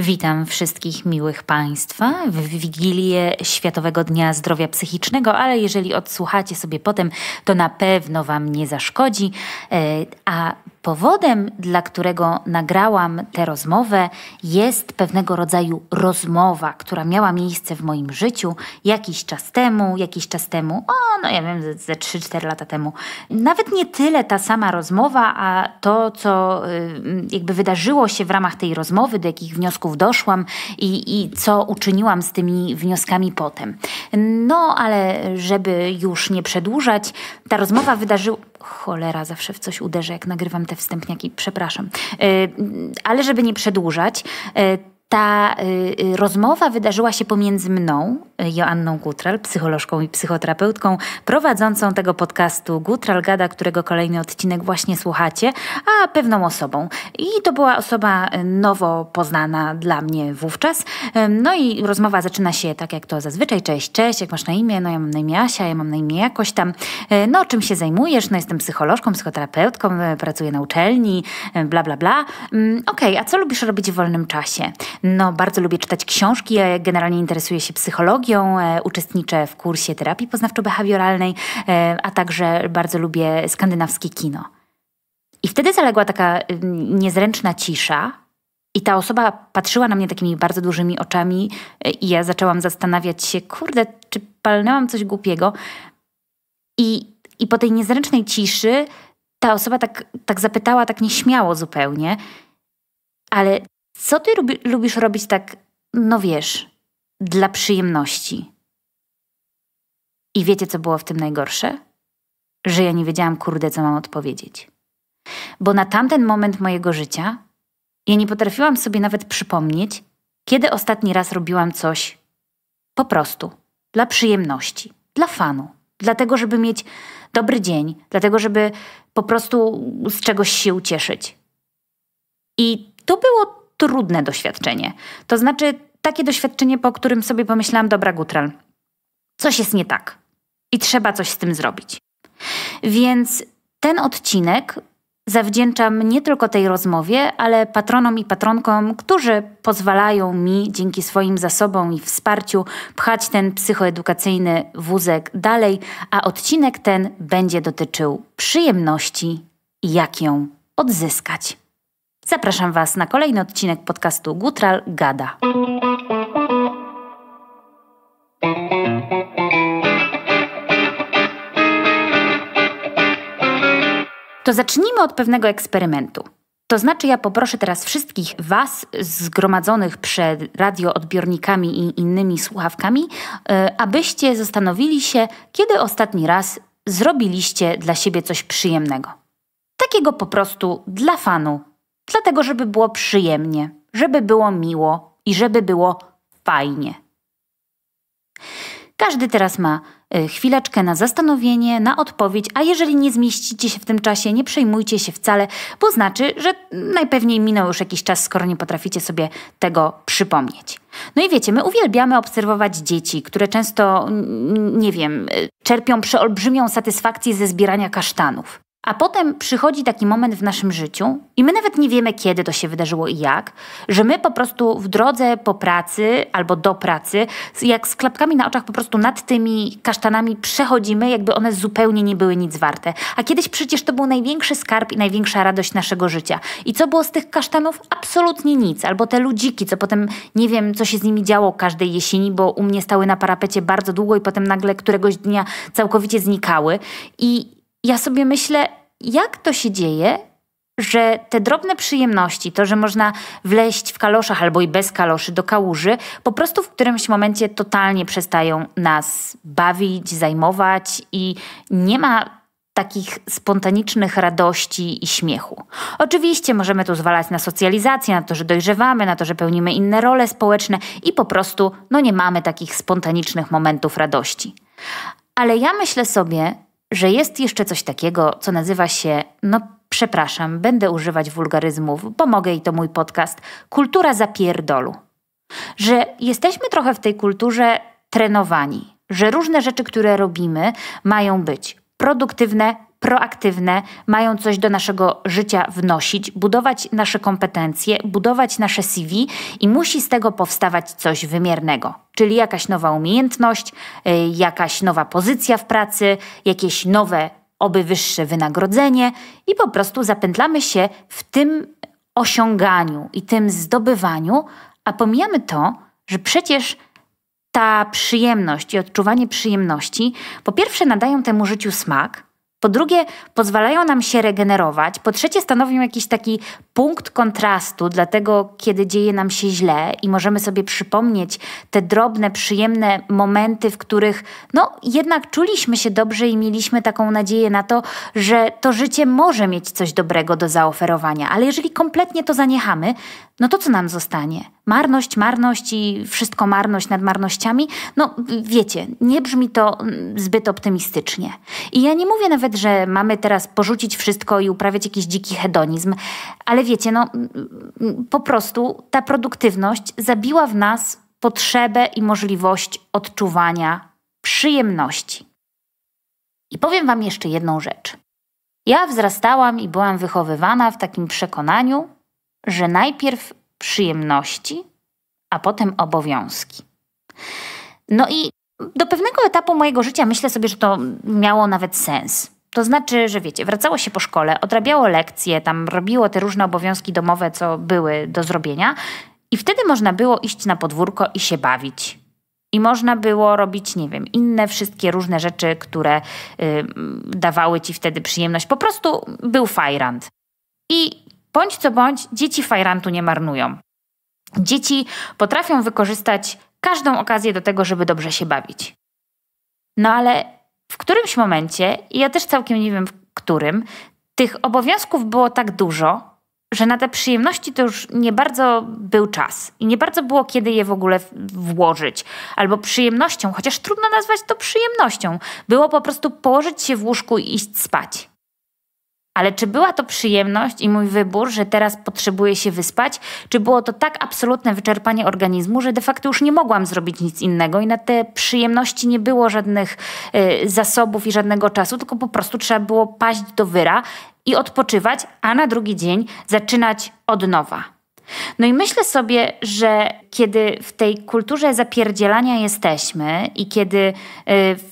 Witam wszystkich miłych Państwa w Wigilię Światowego Dnia Zdrowia Psychicznego, ale jeżeli odsłuchacie sobie potem, to na pewno Wam nie zaszkodzi. E, a Powodem, dla którego nagrałam tę rozmowę, jest pewnego rodzaju rozmowa, która miała miejsce w moim życiu jakiś czas temu, jakiś czas temu, o, no ja wiem, ze 3-4 lata temu. Nawet nie tyle ta sama rozmowa, a to, co y, jakby wydarzyło się w ramach tej rozmowy, do jakich wniosków doszłam i, i co uczyniłam z tymi wnioskami potem. No, ale żeby już nie przedłużać, ta rozmowa wydarzyła. Cholera, zawsze w coś uderzę, jak nagrywam te wstępniaki, przepraszam. E, ale żeby nie przedłużać, e, ta e, rozmowa wydarzyła się pomiędzy mną Joanną Gutral, psycholożką i psychoterapeutką, prowadzącą tego podcastu Gutral Gada, którego kolejny odcinek właśnie słuchacie, a pewną osobą. I to była osoba e, nowo poznana dla mnie wówczas. No i rozmowa zaczyna się tak jak to zazwyczaj. Cześć, cześć, jak masz na imię? No ja mam na imię Asia, ja mam na imię jakoś tam. E, no czym się zajmujesz? No jestem psycholożką, psychoterapeutką, e, pracuję na uczelni, bla, bla, bla. Mm, okej, okay, a co lubisz robić w wolnym czasie? No bardzo lubię czytać książki, ja generalnie interesuję się psychologią, terapią, e, uczestniczę w kursie terapii poznawczo-behawioralnej, e, a także bardzo lubię skandynawskie kino. I wtedy zaległa taka mm, niezręczna cisza, i ta osoba patrzyła na mnie takimi bardzo dużymi oczami, e, i ja zaczęłam zastanawiać się, kurde, czy palnęłam coś głupiego. I, i po tej niezręcznej ciszy ta osoba tak, tak zapytała, tak nieśmiało zupełnie, ale co ty lubi, lubisz robić tak, no wiesz, dla przyjemności. I wiecie, co było w tym najgorsze? Że ja nie wiedziałam, kurde, co mam odpowiedzieć. Bo na tamten moment mojego życia ja nie potrafiłam sobie nawet przypomnieć, kiedy ostatni raz robiłam coś po prostu dla przyjemności, dla fanu, dlatego, żeby mieć dobry dzień, dlatego, żeby po prostu z czegoś się ucieszyć. I to było trudne doświadczenie. To znaczy, takie doświadczenie, po którym sobie pomyślałam, dobra Gutral, coś jest nie tak i trzeba coś z tym zrobić. Więc ten odcinek zawdzięczam nie tylko tej rozmowie, ale patronom i patronkom, którzy pozwalają mi dzięki swoim zasobom i wsparciu pchać ten psychoedukacyjny wózek dalej, a odcinek ten będzie dotyczył przyjemności i jak ją odzyskać. Zapraszam Was na kolejny odcinek podcastu Gutral Gada. To zacznijmy od pewnego eksperymentu. To znaczy, ja poproszę teraz wszystkich Was zgromadzonych przed radioodbiornikami i innymi słuchawkami, e, abyście zastanowili się, kiedy ostatni raz zrobiliście dla siebie coś przyjemnego. Takiego po prostu dla fanu, dlatego żeby było przyjemnie, żeby było miło i żeby było fajnie. Każdy teraz ma E, chwileczkę na zastanowienie, na odpowiedź, a jeżeli nie zmieścicie się w tym czasie, nie przejmujcie się wcale, bo znaczy, że najpewniej minął już jakiś czas, skoro nie potraficie sobie tego przypomnieć. No i wiecie, my uwielbiamy obserwować dzieci, które często, nie wiem, e, czerpią przeolbrzymią satysfakcję ze zbierania kasztanów. A potem przychodzi taki moment w naszym życiu, i my nawet nie wiemy, kiedy to się wydarzyło i jak, że my po prostu w drodze po pracy albo do pracy, jak z klapkami na oczach, po prostu nad tymi kasztanami przechodzimy, jakby one zupełnie nie były nic warte. A kiedyś przecież to był największy skarb i największa radość naszego życia. I co było z tych kasztanów? Absolutnie nic. Albo te ludziki, co potem nie wiem, co się z nimi działo każdej jesieni, bo u mnie stały na parapecie bardzo długo i potem nagle któregoś dnia całkowicie znikały. I ja sobie myślę, jak to się dzieje, że te drobne przyjemności, to, że można wleść w kaloszach albo i bez kaloszy do kałuży, po prostu w którymś momencie totalnie przestają nas bawić, zajmować i nie ma takich spontanicznych radości i śmiechu. Oczywiście możemy tu zwalać na socjalizację, na to, że dojrzewamy, na to, że pełnimy inne role społeczne i po prostu no, nie mamy takich spontanicznych momentów radości. Ale ja myślę sobie, że jest jeszcze coś takiego, co nazywa się, no przepraszam, będę używać wulgaryzmów, bo mogę i to mój podcast, kultura zapierdolu. Że jesteśmy trochę w tej kulturze trenowani, że różne rzeczy, które robimy, mają być produktywne, proaktywne, mają coś do naszego życia wnosić, budować nasze kompetencje, budować nasze CV i musi z tego powstawać coś wymiernego. Czyli jakaś nowa umiejętność, y, jakaś nowa pozycja w pracy, jakieś nowe, oby wyższe wynagrodzenie i po prostu zapętlamy się w tym osiąganiu i tym zdobywaniu, a pomijamy to, że przecież ta przyjemność i odczuwanie przyjemności po pierwsze nadają temu życiu smak, po drugie, pozwalają nam się regenerować. Po trzecie, stanowią jakiś taki punkt kontrastu dla tego, kiedy dzieje nam się źle i możemy sobie przypomnieć te drobne, przyjemne momenty, w których no, jednak czuliśmy się dobrze i mieliśmy taką nadzieję na to, że to życie może mieć coś dobrego do zaoferowania. Ale jeżeli kompletnie to zaniechamy, no to co nam zostanie? marność, marność i wszystko marność nad marnościami, no wiecie, nie brzmi to mm, zbyt optymistycznie. I ja nie mówię nawet, że mamy teraz porzucić wszystko i uprawiać jakiś dziki hedonizm, ale wiecie, no mm, mm, po prostu ta produktywność zabiła w nas potrzebę i możliwość odczuwania przyjemności. I powiem Wam jeszcze jedną rzecz. Ja wzrastałam i byłam wychowywana w takim przekonaniu, że najpierw przyjemności, a potem obowiązki. No i do pewnego etapu mojego życia myślę sobie, że to miało nawet sens. To znaczy, że wiecie, wracało się po szkole, odrabiało lekcje, tam robiło te różne obowiązki domowe, co były do zrobienia, i wtedy można było iść na podwórko i się bawić. I można było robić, nie wiem, inne wszystkie różne rzeczy, które y, dawały ci wtedy przyjemność. Po prostu był fajrand. I Bądź co bądź, dzieci fajrantu nie marnują. Dzieci potrafią wykorzystać każdą okazję do tego, żeby dobrze się bawić. No ale w którymś momencie, i ja też całkiem nie wiem w którym, tych obowiązków było tak dużo, że na te przyjemności to już nie bardzo był czas i nie bardzo było kiedy je w ogóle włożyć. Albo przyjemnością, chociaż trudno nazwać to przyjemnością, było po prostu położyć się w łóżku i iść spać. Ale czy była to przyjemność i mój wybór, że teraz potrzebuję się wyspać, czy było to tak absolutne wyczerpanie organizmu, że de facto już nie mogłam zrobić nic innego i na te przyjemności nie było żadnych y, zasobów i żadnego czasu, tylko po prostu trzeba było paść do wyra i odpoczywać, a na drugi dzień zaczynać od nowa. No i myślę sobie, że kiedy w tej kulturze zapierdzielania jesteśmy i kiedy y,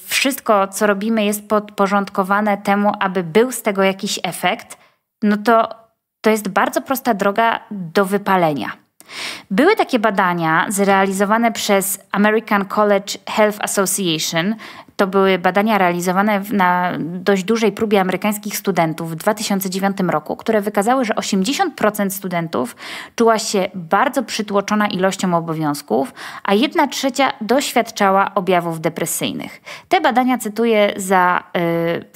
wszystko, co robimy, jest podporządkowane temu, aby był z tego jakiś efekt, no to to jest bardzo prosta droga do wypalenia. Były takie badania zrealizowane przez American College Health Association to były badania realizowane na dość dużej próbie amerykańskich studentów w 2009 roku, które wykazały, że 80% studentów czuła się bardzo przytłoczona ilością obowiązków, a 1 trzecia doświadczała objawów depresyjnych. Te badania cytuję za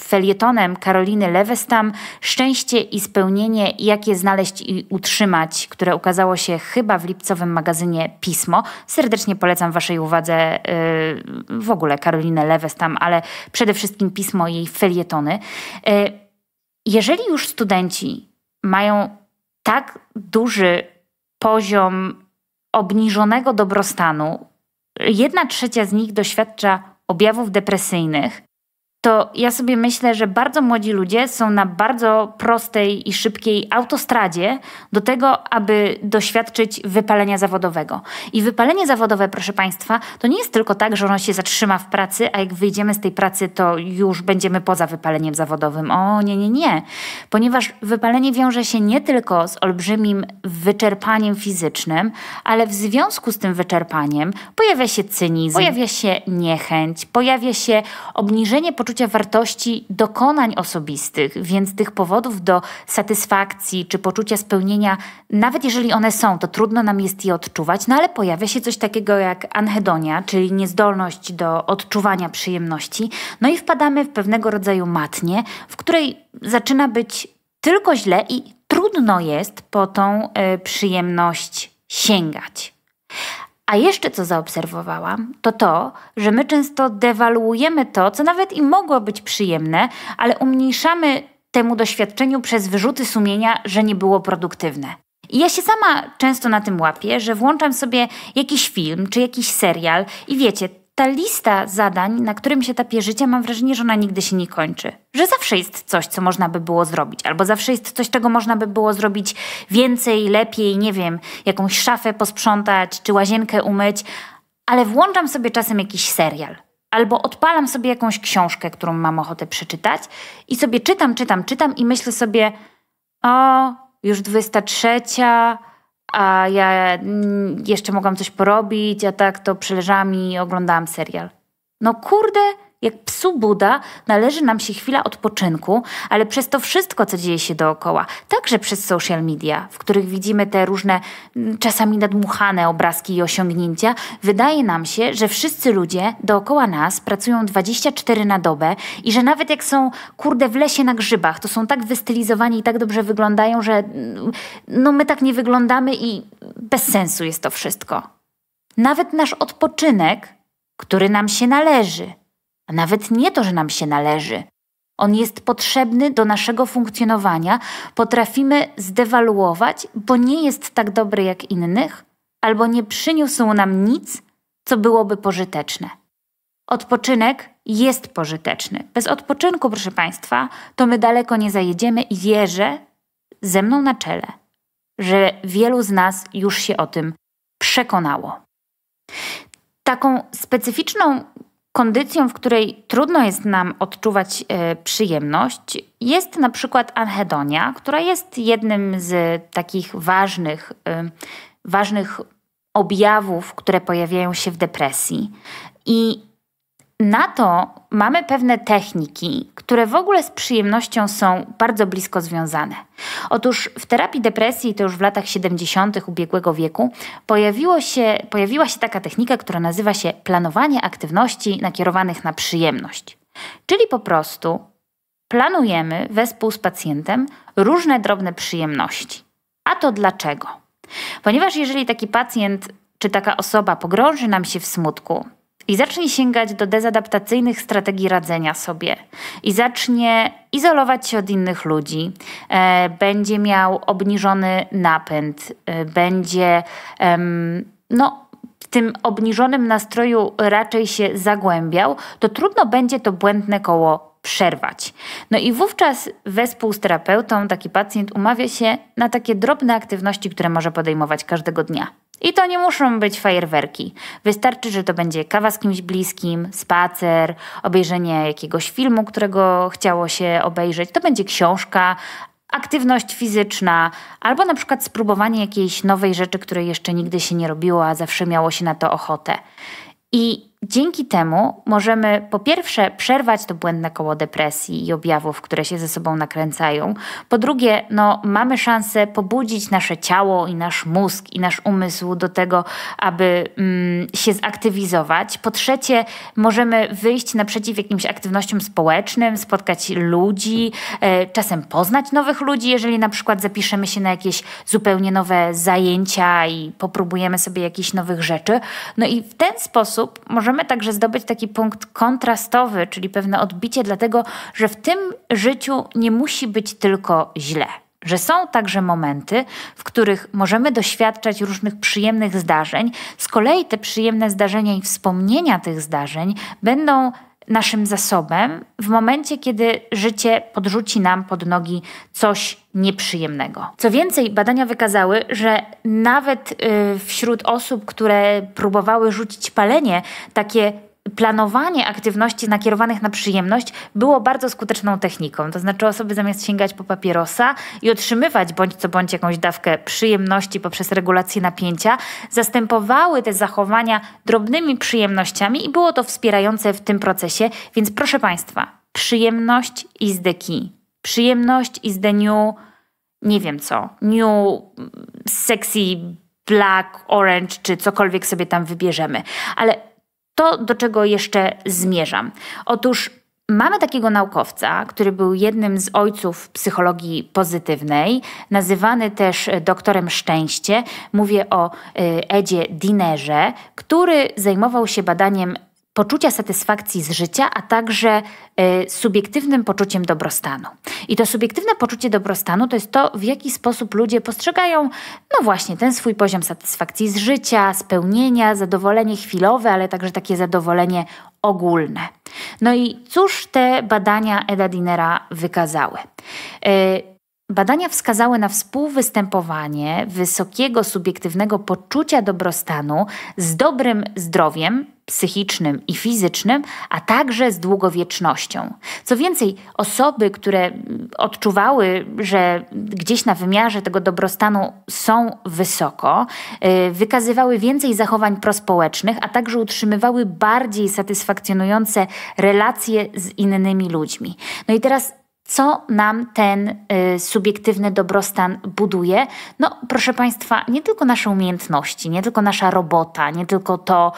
y, felietonem Karoliny Lewestam Szczęście i spełnienie, jak je znaleźć i utrzymać, które ukazało się chyba w lipcowym magazynie Pismo. Serdecznie polecam Waszej uwadze y, w ogóle Karolinę Lewestam tam, ale przede wszystkim pismo jej felietony. E, jeżeli już studenci mają tak duży poziom obniżonego dobrostanu, jedna trzecia z nich doświadcza objawów depresyjnych, to ja sobie myślę, że bardzo młodzi ludzie są na bardzo prostej i szybkiej autostradzie do tego, aby doświadczyć wypalenia zawodowego. I wypalenie zawodowe, proszę Państwa, to nie jest tylko tak, że ono się zatrzyma w pracy, a jak wyjdziemy z tej pracy, to już będziemy poza wypaleniem zawodowym. O nie, nie, nie. Ponieważ wypalenie wiąże się nie tylko z olbrzymim wyczerpaniem fizycznym, ale w związku z tym wyczerpaniem pojawia się cynizm, pojawia się niechęć, pojawia się obniżenie poczucia poczucia wartości dokonań osobistych, więc tych powodów do satysfakcji czy poczucia spełnienia, nawet jeżeli one są, to trudno nam jest je odczuwać, no ale pojawia się coś takiego jak anhedonia, czyli niezdolność do odczuwania przyjemności, no i wpadamy w pewnego rodzaju matnię, w której zaczyna być tylko źle i trudno jest po tą y, przyjemność sięgać. A jeszcze co zaobserwowałam, to to, że my często dewaluujemy to, co nawet i mogło być przyjemne, ale umniejszamy temu doświadczeniu przez wyrzuty sumienia, że nie było produktywne. I ja się sama często na tym łapię, że włączam sobie jakiś film czy jakiś serial i wiecie, ta lista zadań, na którym się tapie życie, mam wrażenie, że ona nigdy się nie kończy. Że zawsze jest coś, co można by było zrobić, albo zawsze jest coś, czego można by było zrobić więcej, lepiej, nie wiem, jakąś szafę posprzątać, czy łazienkę umyć, ale włączam sobie czasem jakiś serial. Albo odpalam sobie jakąś książkę, którą mam ochotę przeczytać, i sobie czytam, czytam, czytam, i myślę sobie, o, już 23, a ja jeszcze mogłam coś porobić, a tak to przeleżałam i oglądałam serial. No kurde, jak psu Buda należy nam się chwila odpoczynku, ale przez to wszystko, co dzieje się dookoła, także przez social media, w których widzimy te różne, mm, czasami nadmuchane obrazki i osiągnięcia, wydaje nam się, że wszyscy ludzie dookoła nas pracują 24 na dobę i że nawet jak są kurde w lesie na grzybach, to są tak wystylizowani i tak dobrze wyglądają, że mm, no my tak nie wyglądamy i bez sensu jest to wszystko. Nawet nasz odpoczynek, który nam się należy – nawet nie to, że nam się należy. On jest potrzebny do naszego funkcjonowania, potrafimy zdewaluować, bo nie jest tak dobry jak innych, albo nie przyniósł nam nic, co byłoby pożyteczne. Odpoczynek jest pożyteczny. Bez odpoczynku, proszę Państwa, to my daleko nie zajedziemy i wierzę, ze mną na czele, że wielu z nas już się o tym przekonało. Taką specyficzną Kondycją, w której trudno jest nam odczuwać e, przyjemność, jest na przykład anhedonia, która jest jednym z takich ważnych, e, ważnych objawów, które pojawiają się w depresji. I na to mamy pewne techniki, które w ogóle z przyjemnością są bardzo blisko związane. Otóż w terapii depresji, to już w latach 70. ubiegłego wieku, się, pojawiła się taka technika, która nazywa się planowanie aktywności nakierowanych na przyjemność. Czyli po prostu planujemy wespół z pacjentem różne drobne przyjemności. A to dlaczego? Ponieważ jeżeli taki pacjent czy taka osoba pogrąży nam się w smutku, i zacznie sięgać do dezadaptacyjnych strategii radzenia sobie. I zacznie izolować się od innych ludzi. E, będzie miał obniżony napęd. E, będzie, em, no, tym obniżonym nastroju raczej się zagłębiał, to trudno będzie to błędne koło przerwać. No i wówczas wespół z terapeutą taki pacjent umawia się na takie drobne aktywności, które może podejmować każdego dnia. I to nie muszą być fajerwerki. Wystarczy, że to będzie kawa z kimś bliskim, spacer, obejrzenie jakiegoś filmu, którego chciało się obejrzeć. To będzie książka, aktywność fizyczna, albo na przykład spróbowanie jakiejś nowej rzeczy, której jeszcze nigdy się nie robiło, a zawsze miało się na to ochotę. I Dzięki temu możemy po pierwsze przerwać to błędne koło depresji i objawów, które się ze sobą nakręcają. Po drugie, no, mamy szansę pobudzić nasze ciało i nasz mózg i nasz umysł do tego, aby mm, się zaktywizować. Po trzecie, możemy wyjść naprzeciw jakimś aktywnościom społecznym, spotkać ludzi, e, czasem poznać nowych ludzi, jeżeli na przykład zapiszemy się na jakieś zupełnie nowe zajęcia i popróbujemy sobie jakichś nowych rzeczy. No i w ten sposób możemy Możemy także zdobyć taki punkt kontrastowy, czyli pewne odbicie, dlatego że w tym życiu nie musi być tylko źle że są także momenty, w których możemy doświadczać różnych przyjemnych zdarzeń, z kolei te przyjemne zdarzenia i wspomnienia tych zdarzeń będą naszym zasobem w momencie, kiedy życie podrzuci nam pod nogi coś nieprzyjemnego. Co więcej, badania wykazały, że nawet y, wśród osób, które próbowały rzucić palenie, takie planowanie aktywności nakierowanych na przyjemność było bardzo skuteczną techniką. To znaczy osoby zamiast sięgać po papierosa i otrzymywać bądź co bądź jakąś dawkę przyjemności poprzez regulację napięcia, zastępowały te zachowania drobnymi przyjemnościami i było to wspierające w tym procesie. Więc proszę Państwa, przyjemność i zdeki. Przyjemność i new, nie wiem co, new sexy black, orange czy cokolwiek sobie tam wybierzemy. Ale to, do czego jeszcze zmierzam. Otóż Mamy takiego naukowca, który był jednym z ojców psychologii pozytywnej, nazywany też e, doktorem szczęście. Mówię o e, Edzie Dinerze, który zajmował się badaniem poczucia satysfakcji z życia, a także y, subiektywnym poczuciem dobrostanu. I to subiektywne poczucie dobrostanu to jest to, w jaki sposób ludzie postrzegają, no właśnie, ten swój poziom satysfakcji z życia, spełnienia, zadowolenie chwilowe, ale także takie zadowolenie ogólne. No i cóż te badania Eda Dinera wykazały? Y, Badania wskazały na współwystępowanie wysokiego subiektywnego poczucia dobrostanu z dobrym zdrowiem psychicznym i fizycznym, a także z długowiecznością. Co więcej, osoby, które mm, odczuwały, że gdzieś na wymiarze tego dobrostanu są wysoko, y, wykazywały więcej zachowań prospołecznych, a także utrzymywały bardziej satysfakcjonujące relacje z innymi ludźmi. No i teraz co nam ten y, subiektywny dobrostan buduje. No, proszę Państwa, nie tylko nasze umiejętności, nie tylko nasza robota, nie tylko to,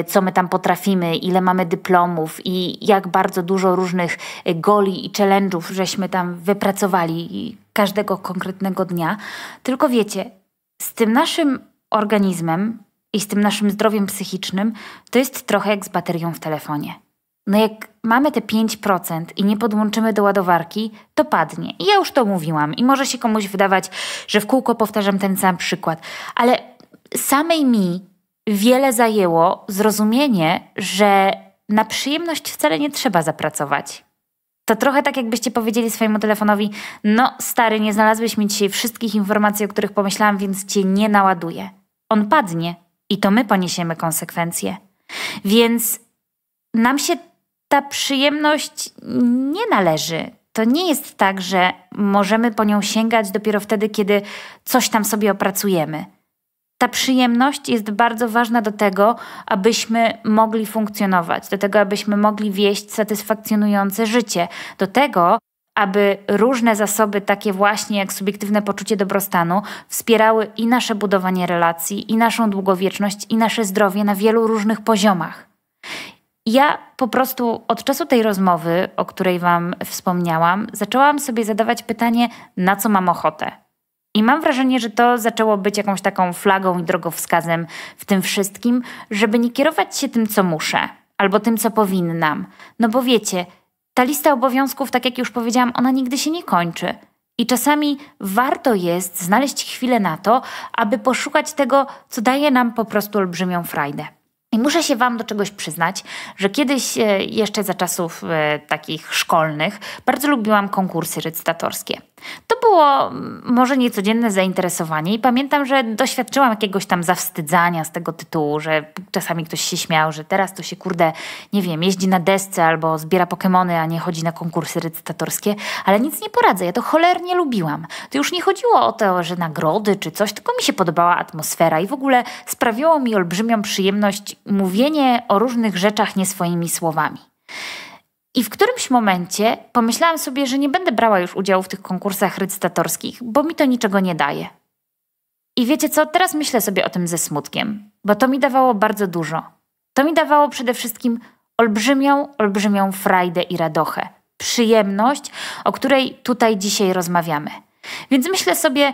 y, co my tam potrafimy, ile mamy dyplomów i jak bardzo dużo różnych y, goli i challenge'ów żeśmy tam wypracowali każdego konkretnego dnia, tylko wiecie, z tym naszym organizmem i z tym naszym zdrowiem psychicznym to jest trochę jak z baterią w telefonie no jak mamy te 5% i nie podłączymy do ładowarki, to padnie. I ja już to mówiłam i może się komuś wydawać, że w kółko powtarzam ten sam przykład, ale samej mi wiele zajęło zrozumienie, że na przyjemność wcale nie trzeba zapracować. To trochę tak, jakbyście powiedzieli swojemu telefonowi: No, stary, nie znalazłeś mi dzisiaj wszystkich informacji, o których pomyślałam, więc cię nie naładuję. On padnie i to my poniesiemy konsekwencje. Więc nam się ta przyjemność nie należy. To nie jest tak, że możemy po nią sięgać dopiero wtedy, kiedy coś tam sobie opracujemy. Ta przyjemność jest bardzo ważna do tego, abyśmy mogli funkcjonować, do tego, abyśmy mogli wieść satysfakcjonujące życie, do tego, aby różne zasoby, takie właśnie jak subiektywne poczucie dobrostanu, wspierały i nasze budowanie relacji, i naszą długowieczność, i nasze zdrowie na wielu różnych poziomach. Ja po prostu od czasu tej rozmowy, o której Wam wspomniałam, zaczęłam sobie zadawać pytanie, na co mam ochotę. I mam wrażenie, że to zaczęło być jakąś taką flagą i drogowskazem w tym wszystkim, żeby nie kierować się tym, co muszę, albo tym, co powinnam. No bo wiecie, ta lista obowiązków, tak jak już powiedziałam, ona nigdy się nie kończy. I czasami warto jest znaleźć chwilę na to, aby poszukać tego, co daje nam po prostu olbrzymią frajdę. I muszę się Wam do czegoś przyznać, że kiedyś, e, jeszcze za czasów e, takich szkolnych, bardzo lubiłam konkursy recytatorskie. To było mm, może niecodzienne zainteresowanie i pamiętam, że doświadczyłam jakiegoś tam zawstydzania z tego tytułu, że czasami ktoś się śmiał, że teraz to się kurde, nie wiem, jeździ na desce albo zbiera pokemony, a nie chodzi na konkursy recytatorskie, ale nic nie poradzę, ja to cholernie lubiłam. To już nie chodziło o to, że nagrody czy coś, tylko mi się podobała atmosfera i w ogóle sprawiło mi olbrzymią przyjemność mówienie o różnych rzeczach nie swoimi słowami. I w którymś momencie pomyślałam sobie, że nie będę brała już udziału w tych konkursach recytatorskich, bo mi to niczego nie daje. I wiecie co, teraz myślę sobie o tym ze smutkiem, bo to mi dawało bardzo dużo. To mi dawało przede wszystkim olbrzymią, olbrzymią frajdę i radochę, przyjemność, o której tutaj dzisiaj rozmawiamy. Więc myślę sobie,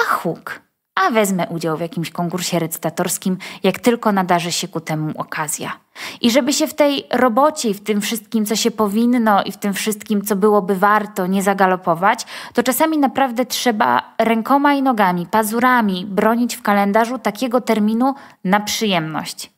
a huk, a wezmę udział w jakimś konkursie recytatorskim, jak tylko nadarzy się ku temu okazja. I żeby się w tej robocie i w tym wszystkim, co się powinno i w tym wszystkim, co byłoby warto, nie zagalopować, to czasami naprawdę trzeba rękoma i nogami, pazurami bronić w kalendarzu takiego terminu na przyjemność.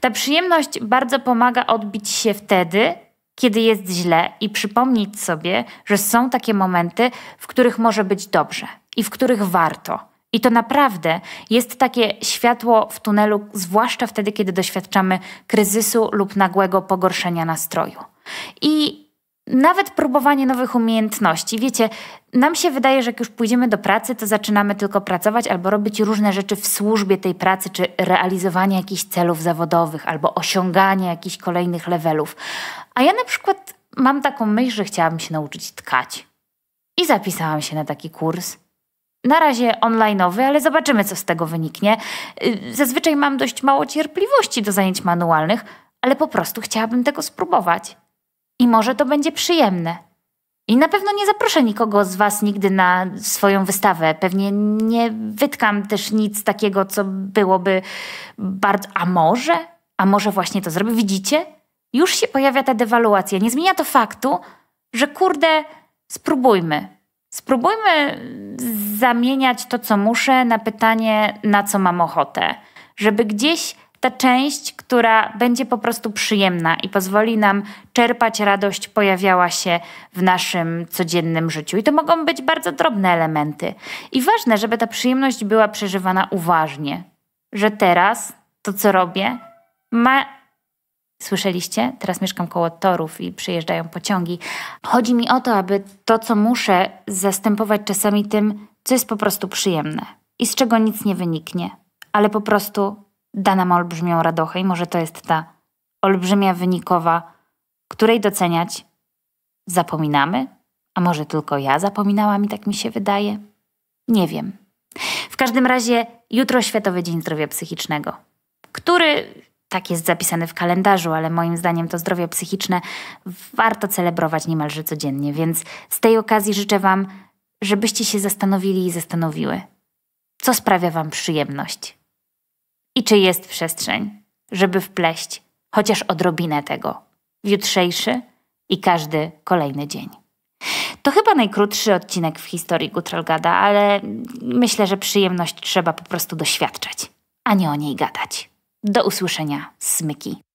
Ta przyjemność bardzo pomaga odbić się wtedy, kiedy jest źle i przypomnieć sobie, że są takie momenty, w których może być dobrze i w których warto. I to naprawdę jest takie światło w tunelu, zwłaszcza wtedy, kiedy doświadczamy kryzysu lub nagłego pogorszenia nastroju. I nawet próbowanie nowych umiejętności. Wiecie, nam się wydaje, że jak już pójdziemy do pracy, to zaczynamy tylko pracować albo robić różne rzeczy w służbie tej pracy, czy realizowanie jakichś celów zawodowych, albo osiąganie jakichś kolejnych levelów. A ja na przykład mam taką myśl, że chciałabym się nauczyć tkać. I zapisałam się na taki kurs na razie online'owy, ale zobaczymy, co z tego wyniknie. Y, zazwyczaj mam dość mało cierpliwości do zajęć manualnych, ale po prostu chciałabym tego spróbować. I może to będzie przyjemne. I na pewno nie zaproszę nikogo z Was nigdy na swoją wystawę. Pewnie nie wytkam też nic takiego, co byłoby bardzo. A może? A może właśnie to zrobię? Widzicie? Już się pojawia ta dewaluacja. Nie zmienia to faktu, że kurde, spróbujmy. Spróbujmy zamieniać to, co muszę, na pytanie, na co mam ochotę. Żeby gdzieś ta część, która będzie po prostu przyjemna i pozwoli nam czerpać radość, pojawiała się w naszym codziennym życiu. I to mogą być bardzo drobne elementy. I ważne, żeby ta przyjemność była przeżywana uważnie, że teraz to, co robię, ma. Słyszeliście? Teraz mieszkam koło torów i przyjeżdżają pociągi. Chodzi mi o to, aby to, co muszę, zastępować czasami tym, co jest po prostu przyjemne i z czego nic nie wyniknie, ale po prostu da nam olbrzymią radochę i może to jest ta olbrzymia wynikowa, której doceniać zapominamy? A może tylko ja zapominałam i tak mi się wydaje? Nie wiem. W każdym razie jutro Światowy Dzień Zdrowia Psychicznego, który tak jest zapisany w kalendarzu, ale moim zdaniem to zdrowie psychiczne warto celebrować niemalże codziennie, więc z tej okazji życzę Wam żebyście się zastanowili i zastanowiły, co sprawia Wam przyjemność i czy jest przestrzeń, żeby wpleść chociaż odrobinę tego w jutrzejszy i każdy kolejny dzień. To chyba najkrótszy odcinek w historii Gutrelgada, ale myślę, że przyjemność trzeba po prostu doświadczać, a nie o niej gadać. Do usłyszenia, smyki.